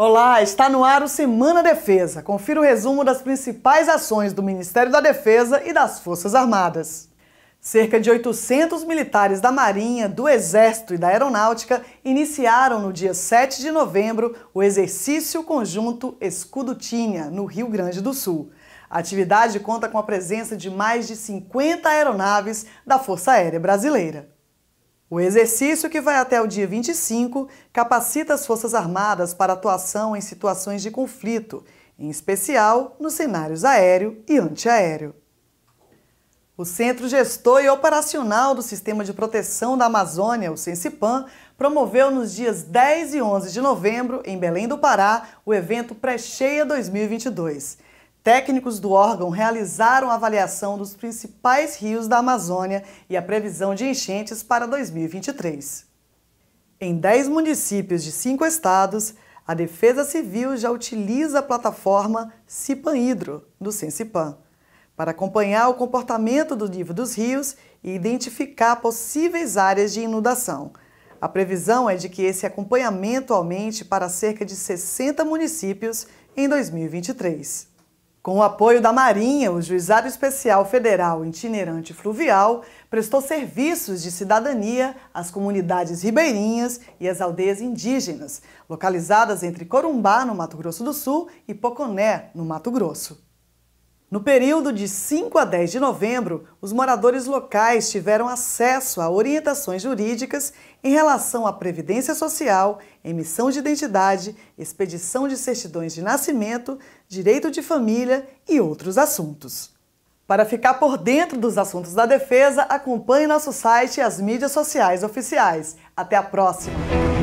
Olá, está no ar o Semana Defesa. Confira o resumo das principais ações do Ministério da Defesa e das Forças Armadas. Cerca de 800 militares da Marinha, do Exército e da Aeronáutica iniciaram no dia 7 de novembro o exercício conjunto Tinha, no Rio Grande do Sul. A atividade conta com a presença de mais de 50 aeronaves da Força Aérea Brasileira. O exercício, que vai até o dia 25, capacita as Forças Armadas para atuação em situações de conflito, em especial nos cenários aéreo e antiaéreo. O Centro Gestor e Operacional do Sistema de Proteção da Amazônia, o Sensipan, promoveu nos dias 10 e 11 de novembro, em Belém do Pará, o evento Pré-Cheia 2022. Técnicos do órgão realizaram a avaliação dos principais rios da Amazônia e a previsão de enchentes para 2023. Em 10 municípios de cinco estados, a Defesa Civil já utiliza a plataforma Cipan Hidro, do Sensipan, para acompanhar o comportamento do nível dos rios e identificar possíveis áreas de inundação. A previsão é de que esse acompanhamento aumente para cerca de 60 municípios em 2023. Com o apoio da Marinha, o Juizado Especial Federal Itinerante Fluvial prestou serviços de cidadania às comunidades ribeirinhas e às aldeias indígenas, localizadas entre Corumbá, no Mato Grosso do Sul, e Poconé, no Mato Grosso. No período de 5 a 10 de novembro, os moradores locais tiveram acesso a orientações jurídicas em relação à previdência social, emissão de identidade, expedição de certidões de nascimento, direito de família e outros assuntos. Para ficar por dentro dos assuntos da defesa, acompanhe nosso site e as mídias sociais oficiais. Até a próxima!